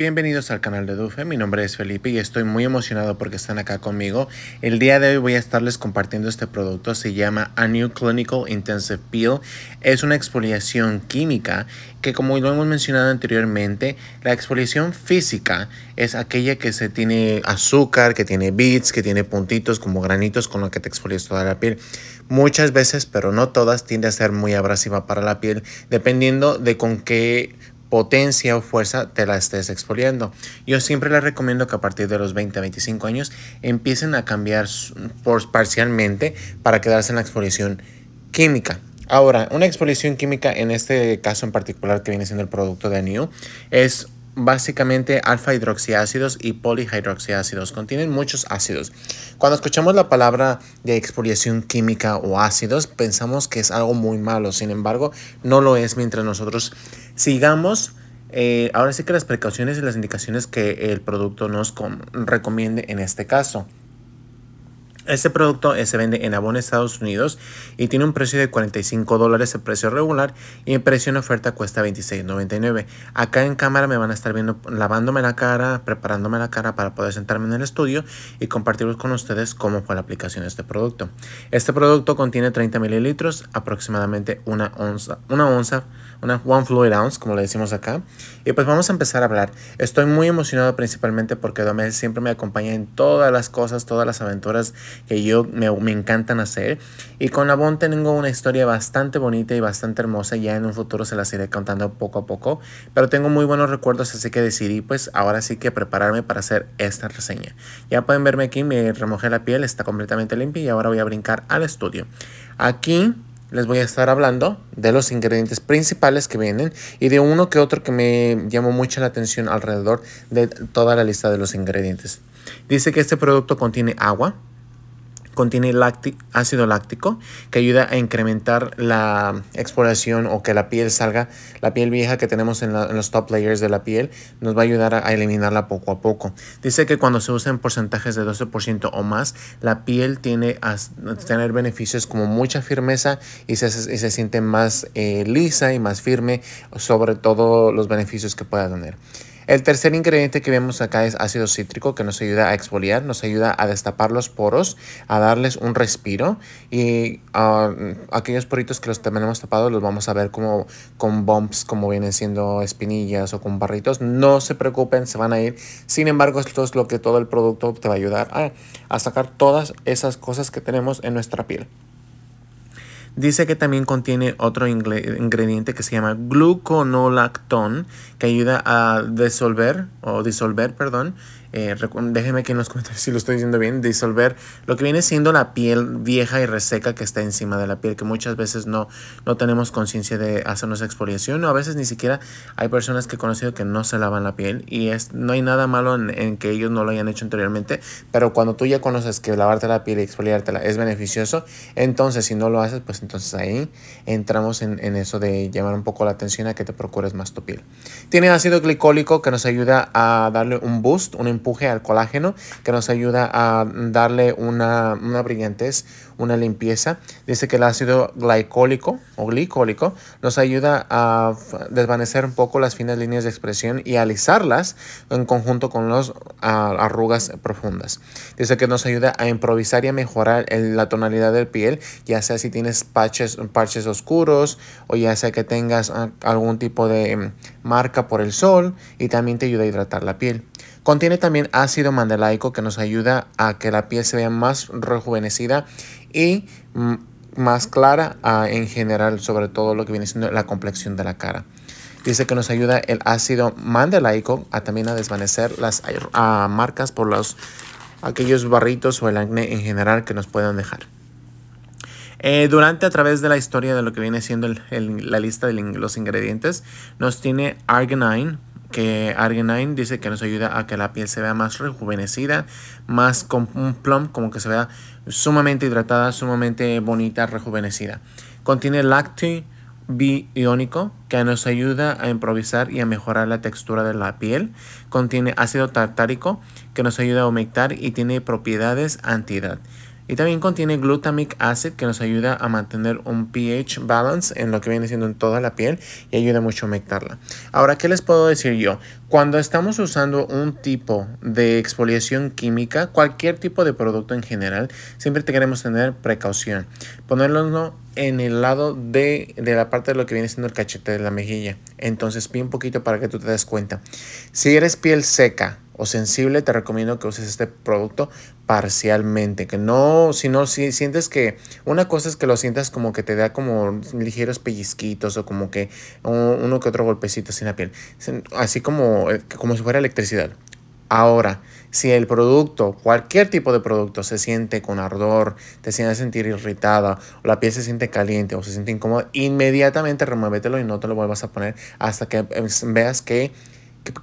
Bienvenidos al canal de Dufe, mi nombre es Felipe y estoy muy emocionado porque están acá conmigo. El día de hoy voy a estarles compartiendo este producto, se llama A New Clinical Intensive Peel. Es una exfoliación química que como lo hemos mencionado anteriormente, la exfoliación física es aquella que se tiene azúcar, que tiene bits, que tiene puntitos como granitos con lo que te exfolias toda la piel. Muchas veces, pero no todas, tiende a ser muy abrasiva para la piel, dependiendo de con qué potencia o fuerza te la estés exfoliando. Yo siempre les recomiendo que a partir de los 20 a 25 años empiecen a cambiar por, parcialmente para quedarse en la exposición química. Ahora, una exposición química en este caso en particular que viene siendo el producto de new es básicamente alfa hidroxiácidos y polihidroxiácidos. Contienen muchos ácidos. Cuando escuchamos la palabra de exfoliación química o ácidos, pensamos que es algo muy malo. Sin embargo, no lo es mientras nosotros sigamos. Eh, ahora sí que las precauciones y las indicaciones que el producto nos recomiende en este caso. Este producto eh, se vende en Avon, Estados Unidos y tiene un precio de 45 dólares el precio regular y en precio en oferta cuesta 26.99. Acá en cámara me van a estar viendo lavándome la cara, preparándome la cara para poder sentarme en el estudio y compartirlos con ustedes cómo fue la aplicación de este producto. Este producto contiene 30 mililitros, aproximadamente una onza, una onza una One Fluid Ounce, como le decimos acá. Y pues vamos a empezar a hablar. Estoy muy emocionado principalmente porque Domel siempre me acompaña en todas las cosas, todas las aventuras que yo me, me encantan hacer. Y con la Bond tengo una historia bastante bonita y bastante hermosa. Ya en un futuro se las iré contando poco a poco. Pero tengo muy buenos recuerdos, así que decidí pues ahora sí que prepararme para hacer esta reseña. Ya pueden verme aquí, me remojé la piel, está completamente limpia y ahora voy a brincar al estudio. Aquí les voy a estar hablando de los ingredientes principales que vienen y de uno que otro que me llamó mucho la atención alrededor de toda la lista de los ingredientes. Dice que este producto contiene agua, contiene ácido láctico que ayuda a incrementar la exploración o que la piel salga. La piel vieja que tenemos en, los top layers de la piel nos va a ayudar a, eliminarla poco a poco. Dice que cuando se usa en porcentajes de 12% o más, la piel tiene a tener beneficios como mucha firmeza y se, siente más eh, lisa y más firme sobre todo los beneficios que pueda tener. El tercer ingrediente que vemos acá es ácido cítrico que nos ayuda a exfoliar, nos ayuda a destapar los poros, a darles un respiro y ah, aquellos poritos que los tenemos tapados los vamos a ver como con bumps, como vienen siendo espinillas o con barritos. No se preocupen, se van a ir. Sin embargo, esto es lo que todo el producto te va a ayudar a sacar todas esas cosas que tenemos en nuestra piel. Dice que también contiene otro ingrediente que se llama gluconolactón, que ayuda a disolver o disolver, perdón, eh, déjeme que en los comentarios si lo estoy diciendo bien, disolver lo que viene siendo la piel vieja y reseca que está encima de la piel, que muchas veces no, no tenemos conciencia de hacernos exfoliación, o a veces ni siquiera hay personas que he conocido que no se lavan la piel y es, no hay nada malo en, que ellos no lo hayan hecho anteriormente, pero cuando tú ya conoces que lavarte la piel y exfoliártela es beneficioso, entonces si no lo haces, pues entonces ahí entramos en, en eso de llamar un poco la atención a que te procures más tu piel. Tiene ácido glicólico que nos ayuda a darle un boost, una empuje al colágeno que nos ayuda a darle una, brillantez, una limpieza. Dice que el ácido glicólico o glicólico nos ayuda a desvanecer un poco las finas líneas de expresión y alisarlas en conjunto con las arrugas profundas. Dice que nos ayuda a improvisar y a mejorar la tonalidad de la piel, ya sea si tienes parches, parches oscuros o ya sea que tengas ah, algún tipo de mm, marca por el sol y también te ayuda a hidratar la piel. Contiene también ácido mandelaico que nos ayuda a que la piel se vea más rejuvenecida y mm, más clara ah, en general sobre todo lo que viene siendo la complexión de la cara. Dice que nos ayuda el ácido mandelaico a también a desvanecer las ah, marcas por los aquellos barritos o el acné en general que nos puedan dejar. Eh, durante a través de la historia de lo que viene siendo la lista de los ingredientes, nos tiene arginine, que Arginine dice que nos ayuda a que la piel se vea más rejuvenecida, más con un plum, como que se vea sumamente hidratada, sumamente bonita, rejuvenecida. Contiene lácteo biónico que nos ayuda a improvisar y a mejorar la textura de la piel. Contiene ácido tartárico que nos ayuda a humectar y tiene propiedades antiedad. Y también contiene glutamic acid que nos ayuda a mantener un pH balance en lo que viene siendo en toda la piel y ayuda mucho a humectarla. Ahora, ¿qué les puedo decir yo? Cuando estamos usando un tipo de exfoliación química, cualquier tipo de producto en general, siempre te queremos tener precaución. Ponerlo en el lado de, de, la parte de lo que viene siendo el cachete de la mejilla. Entonces, pide un poquito para que tú te des cuenta. Si eres piel seca, o sensible, te recomiendo que uses este producto parcialmente. Que no, si no, si sientes que una cosa es que lo sientas como que te da como ligeros pellizquitos o como que uno que otro golpecito sin la piel, así como, eh, como si fuera electricidad. Ahora, si el producto, cualquier tipo de producto, se siente con ardor, te siente sentir irritada, o la piel se siente caliente o se siente incómoda, inmediatamente remuévetelo y no te lo vuelvas a poner hasta que em, veas qué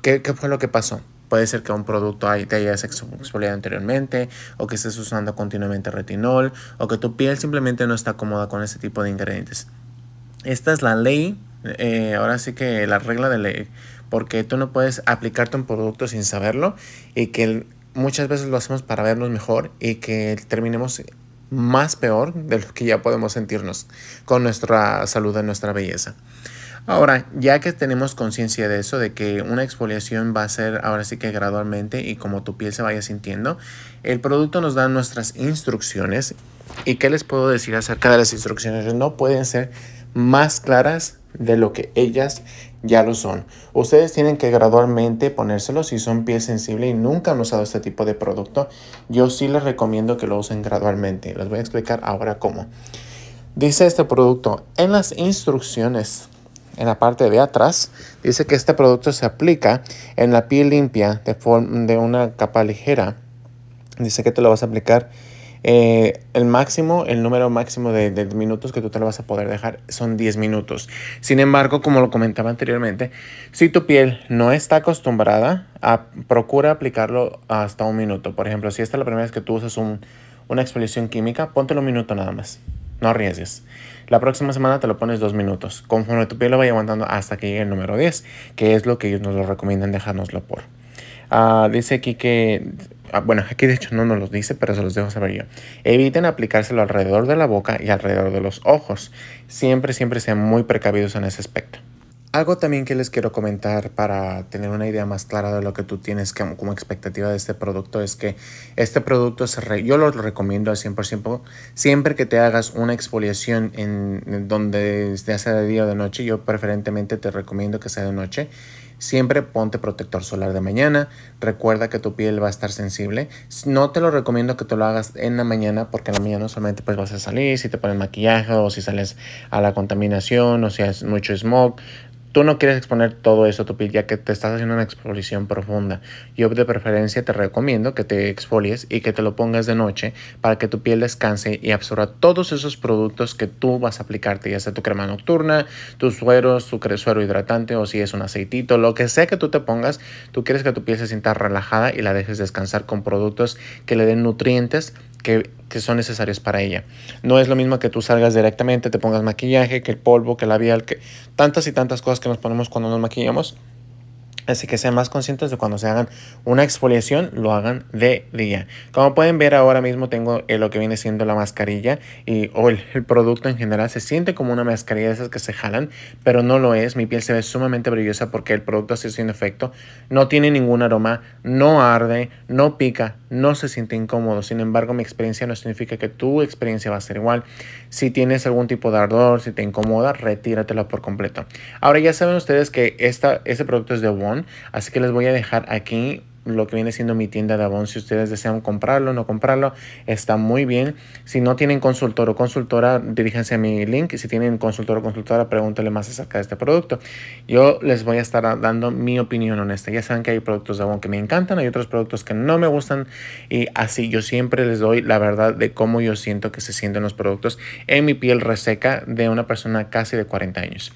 que, que fue lo que pasó. Puede ser que un producto te haya exfoliado anteriormente o que estés usando continuamente retinol o que tu piel simplemente no está cómoda con ese tipo de ingredientes. Esta es la ley, eh, ahora sí que la regla de ley, porque tú no puedes aplicarte un producto sin saberlo y que muchas veces lo hacemos para vernos mejor y que terminemos más peor de lo que ya podemos sentirnos con nuestra salud y nuestra belleza. Ahora, ya que tenemos conciencia de eso, de que una exfoliación va a ser ahora sí que gradualmente y como tu piel se vaya sintiendo, el producto nos da nuestras instrucciones. ¿Y qué les puedo decir acerca de las instrucciones? No pueden ser más claras de lo que ellas ya lo son. Ustedes tienen que gradualmente ponérselo si son piel sensible y nunca han usado este tipo de producto. Yo sí les recomiendo que lo usen gradualmente. Les voy a explicar ahora cómo. Dice este producto, en las instrucciones en la parte de atrás. Dice que este producto se aplica en la piel limpia de, de una capa ligera. Dice que te lo vas a aplicar eh, el máximo, el número máximo de, minutos que tú te lo vas a poder dejar son 10 minutos. Sin embargo, como lo comentaba anteriormente, si tu piel no está acostumbrada, a, procura aplicarlo hasta un minuto. Por ejemplo, si esta es la primera vez que tú usas una exfoliación química, póntelo un minuto nada más. No arriesgues. La próxima semana te lo pones dos minutos, conforme tu piel lo vaya aguantando hasta que llegue el número 10, que es lo que ellos nos lo recomiendan, dejárnoslo por. Ah, dice aquí que ah, bueno, aquí de hecho no nos lo dice, pero se los dejo saber yo. Eviten aplicárselo alrededor de la boca y alrededor de los ojos. Siempre, siempre sean muy precavidos en ese aspecto. Algo también que les quiero comentar para tener una idea más clara de lo que tú tienes como expectativa de este producto es que este producto es yo lo recomiendo al 100% siempre que te hagas una exfoliación en, donde ya sea de día o de noche, yo preferentemente te recomiendo que sea de noche. Siempre ponte protector solar de mañana. Recuerda que tu piel va a estar sensible. No te lo recomiendo que te lo hagas en la mañana porque en la mañana solamente pues vas a salir si te pones maquillaje o si sales a la contaminación o si es mucho smog Tú no quieres exponer todo eso a tu piel ya que te estás haciendo una exfoliación profunda. Yo de preferencia te recomiendo que te exfolies y que te lo pongas de noche para que tu piel descanse y absorba todos esos productos que tú vas a aplicarte, ya sea tu crema nocturna, tus sueros, tu suero hidratante o si es un aceitito, lo que sea que tú te pongas, tú quieres que tu piel se sienta relajada y la dejes descansar con productos que le den nutrientes que, son necesarias para ella. No es lo mismo que tú salgas directamente, te pongas maquillaje, que el polvo, que el labial, que tantas y tantas cosas que nos ponemos cuando nos maquillamos Así que sean más conscientes de cuando se hagan una exfoliación, lo hagan de día. Como pueden ver ahora mismo tengo eh, lo que viene siendo la mascarilla y o el, producto en general se siente como una mascarilla de esas que se jalan, pero no lo es. Mi piel se ve sumamente brillosa porque el producto ha sido sin efecto. No tiene ningún aroma, no arde, no pica, no se siente incómodo. Sin embargo, mi experiencia no significa que tu experiencia va a ser igual. Si tienes algún tipo de ardor, si te incomoda, retíratela por completo. Ahora ya saben ustedes que este producto es de One Así que les voy a dejar aquí lo que viene siendo mi tienda de Avon. Si ustedes desean comprarlo o no comprarlo, está muy bien. Si no tienen consultor o consultora, diríjanse a mi link. Si tienen consultor o consultora, pregúntale más acerca de este producto. Yo les voy a estar dando mi opinión honesta. Ya saben que hay productos de Avon que me encantan, hay otros productos que no me gustan. Y así yo siempre les doy la verdad de cómo yo siento que se sienten los productos en mi piel reseca de una persona casi de 40 años.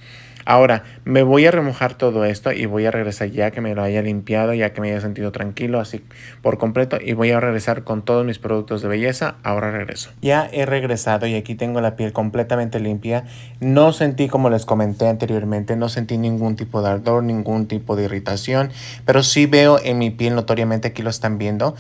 Ahora, me voy a remojar todo esto y voy a regresar ya que me lo haya limpiado, ya que me haya sentido tranquilo, así por completo. Y voy a regresar con todos mis productos de belleza. Ahora regreso. Ya he regresado y aquí tengo la piel completamente limpia. No sentí, como les comenté anteriormente, no sentí ningún tipo de ardor, ningún tipo de irritación. Pero sí veo en mi piel, notoriamente aquí lo están viendo.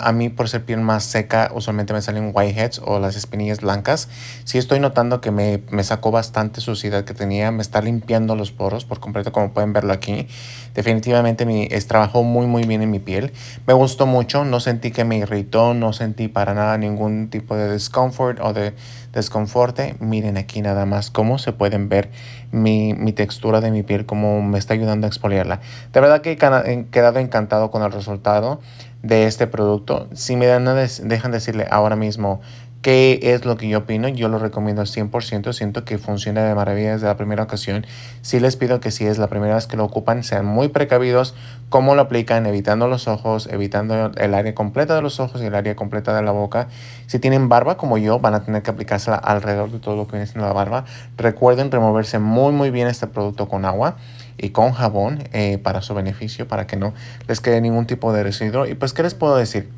A mí, por ser piel más seca, usualmente me salen whiteheads o las espinillas blancas. Sí estoy notando que me, me sacó bastante suciedad que tenía. Me está limpiando los poros por completo, como pueden verlo aquí. Definitivamente mi, es, trabajó muy, muy bien en mi piel. Me gustó mucho, no sentí que me irritó, no sentí para nada ningún tipo de discomfort o de desconforte. Miren aquí nada más cómo se pueden ver mi, textura de mi piel, como me está ayudando a exfoliarla. De verdad que he quedado encantado con el resultado de este producto. Si me dan, dejan decirle ahora mismo ¿Qué es lo que yo opino? Yo lo recomiendo al 100%, siento que funciona de maravilla desde la primera ocasión. si les pido que si es la primera vez que lo ocupan, sean muy precavidos cómo lo aplican, evitando los ojos, evitando el área completa de los ojos y el área completa de la boca. Si tienen barba como yo, van a tener que aplicársela alrededor de todo lo que viene siendo la barba. Recuerden removerse muy muy bien este producto con agua y con jabón eh, para su beneficio, para que no les quede ningún tipo de residuo. Y pues, ¿qué les puedo decir?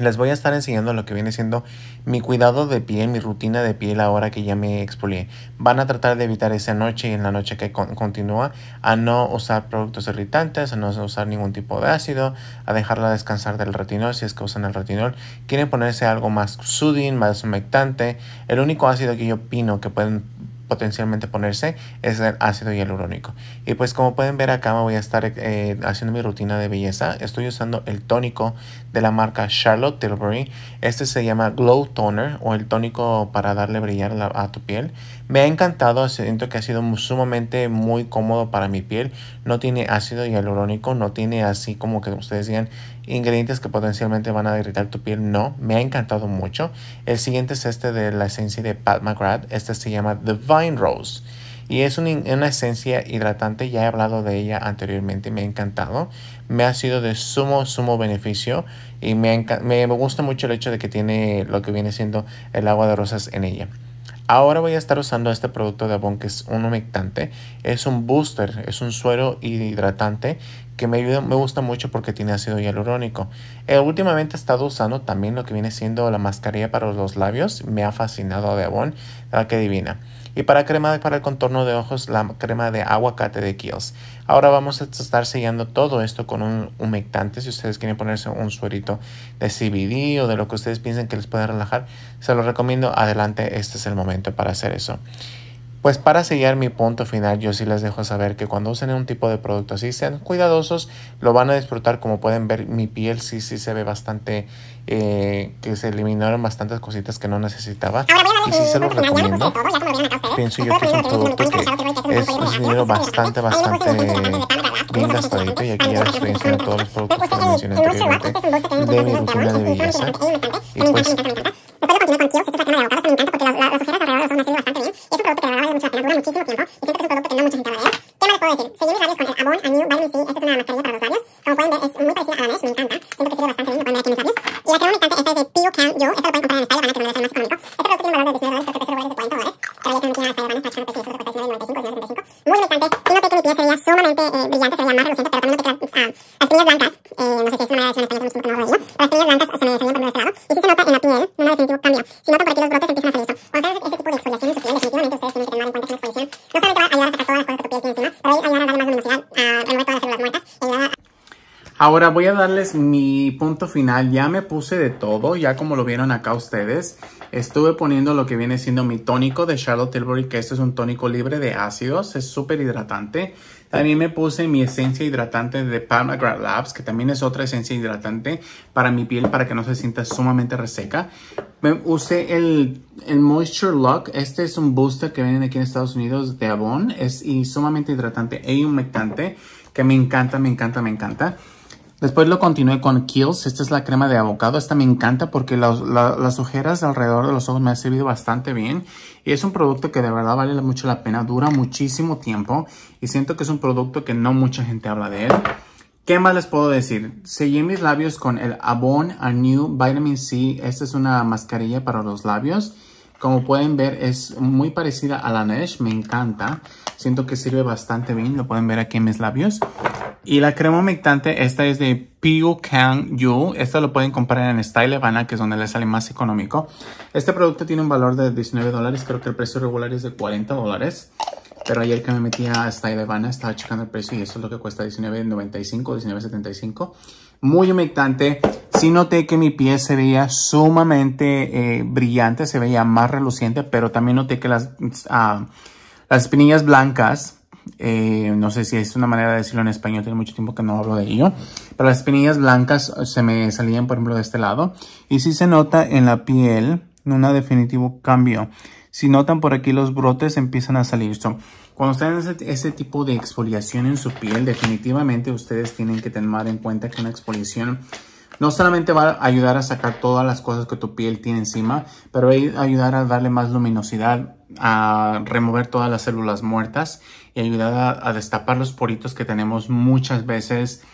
les voy a estar enseñando lo que viene siendo mi cuidado de piel, mi rutina de piel ahora que ya me expolié. Van a tratar de evitar esa noche y en la noche que continúa a no usar productos irritantes, a no usar ningún tipo de ácido, a dejarla descansar del retinol si es que usan el retinol. Quieren ponerse algo más soothing, más humectante. El único ácido que yo opino que pueden potencialmente ponerse es el ácido hialurónico. Y pues como pueden ver acá me voy a estar eh, haciendo mi rutina de belleza. Estoy usando el tónico de la marca Charlotte Tilbury. Este se llama Glow Toner o el tónico para darle brillar a tu piel. Me ha encantado, siento que ha sido sumamente muy cómodo para mi piel. No tiene ácido hialurónico, no tiene así como que ustedes digan ingredientes que potencialmente van a irritar tu piel. No, me ha encantado mucho. El siguiente es este de la esencia de Pat McGrath. Este se llama The Vine Rose. Y es una, una esencia hidratante, ya he hablado de ella anteriormente, me ha encantado. Me ha sido de sumo, sumo beneficio y me, me gusta mucho el hecho de que tiene lo que viene siendo el agua de rosas en ella. Ahora voy a estar usando este producto de Avon que es un humectante. Es un booster, es un suero hidratante que me, ayuda, me gusta mucho porque tiene ácido hialurónico. Eh, últimamente he estado usando también lo que viene siendo la mascarilla para los labios. Me ha fascinado de Avon, la ah, que divina. Y para crema para el contorno de ojos, la crema de aguacate de Kiehl's. Ahora vamos a estar sellando todo esto con un humectante. Si ustedes quieren ponerse un suerito de CBD o de lo que ustedes piensen que les puede relajar, se lo recomiendo. Adelante, este es el momento para hacer eso. Pues para sellar mi punto final, yo sí les dejo saber que cuando usen un tipo de producto así, sean cuidadosos, lo van a disfrutar. Como pueden ver, mi piel sí, sí se ve bastante, eh, que se eliminaron bastantes cositas que no necesitaba. Y sí se los recomiendo. Pienso yo que es un producto que es, un dinero bastante, bastante bien gastadito. Y aquí ya les todos los productos que mencioné de mi rutina de belleza. Y pues... amarillo, las semillas blancas se me salían por este lado, y sí se nota en la piel, no un definitivo cambia. Si nota por aquí los brotes empiezan a salir esto. Cuando ustedes ese tipo de exfoliación en su piel, definitivamente ustedes tienen que tomar en cuenta que una exfoliación no solamente va a ayudar a sacar todas las cosas que tu piel tiene encima, pero va a ayudar a darle más luminosidad, a remover todas las células muertas, y ayudar a... Ahora voy a darles mi punto final. Ya me puse de todo, ya como lo vieron acá ustedes. Estuve poniendo lo que viene siendo mi tónico de Charlotte Tilbury, que este es un tónico libre de ácidos, es súper hidratante. También me puse mi esencia hidratante de Palmagrat Labs, que también es otra esencia hidratante para mi piel para que no se sienta sumamente reseca. Me usé el, el Moisture Lock. Este es un booster que venden aquí en Estados Unidos de Avon. Es y sumamente hidratante e humectante que me encanta, me encanta, me encanta. Después lo continué con Kiehl's. Esta es la crema de abocado. Esta me encanta porque las ojeras alrededor de los ojos me ha servido bastante bien. Y es un producto que de verdad vale mucho la pena. Dura muchísimo tiempo. Y siento que es un producto que no mucha gente habla de él. ¿Qué más les puedo decir? Seguí mis labios con el Avon New Vitamin C. Esta es una mascarilla para los labios. Como pueden ver, es muy parecida a la Nesh. Me encanta. Siento que sirve bastante bien. Lo pueden ver aquí en mis labios. Y la crema humectante, esta es de Pio Can Yu. Esta lo pueden comprar en Style Havana, que es donde les sale más económico. Este producto tiene un valor de 19 dólares. Creo que el precio regular es de 40 dólares. Pero ayer que me metí a Style Havana, estaba checando el precio y esto es lo que cuesta 19.95, 19.75. Muy humectante. Sí noté que mi piel se veía sumamente eh, brillante, se veía más reluciente, pero también noté que las, ah, las espinillas blancas eh, no sé si es una manera de decirlo en español, tiene mucho tiempo que no hablo de ello. Pero las espinillas blancas eh, se me salían, por ejemplo, de este lado. Y si se nota en la piel un definitivo cambio. Si notan por aquí los brotes empiezan a salir. cuando ustedes hacen ese, tipo de exfoliación en su piel, definitivamente ustedes tienen que tener en cuenta que una exfoliación no solamente va a ayudar a sacar todas las cosas que tu piel tiene encima, pero va a ayudar a darle más luminosidad, a remover todas las células muertas y ayudar a, destapar los poritos que tenemos muchas veces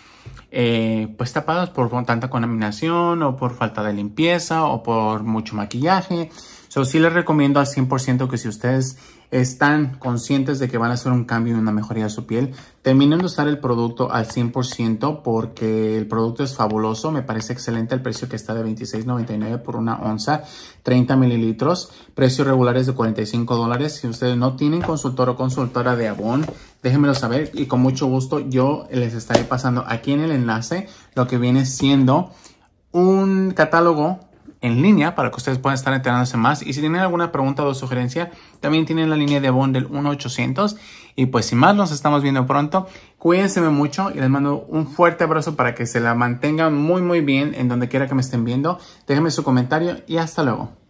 eh, pues tapados por tanta contaminación o por falta de limpieza o por mucho maquillaje. sí les recomiendo al 100% que si ustedes están conscientes de que van a hacer un cambio y una mejoría de su piel. Terminen de usar el producto al 100% porque el producto es fabuloso. Me parece excelente el precio que está de $26.99 por una onza, 30 mililitros. Precio regular es de $45 dólares. Si ustedes no tienen consultor o consultora de Avon, déjenmelo saber y con mucho gusto yo les estaré pasando aquí en el enlace lo que viene siendo un catálogo en línea para que ustedes puedan estar enterándose más. Y si tienen alguna pregunta o sugerencia, también tienen la línea de Bond del 1800. Y pues sin más, nos estamos viendo pronto. Cuídense mucho y les mando un fuerte abrazo para que se la mantengan muy muy bien en donde quiera que me estén viendo. Déjenme su comentario y hasta luego.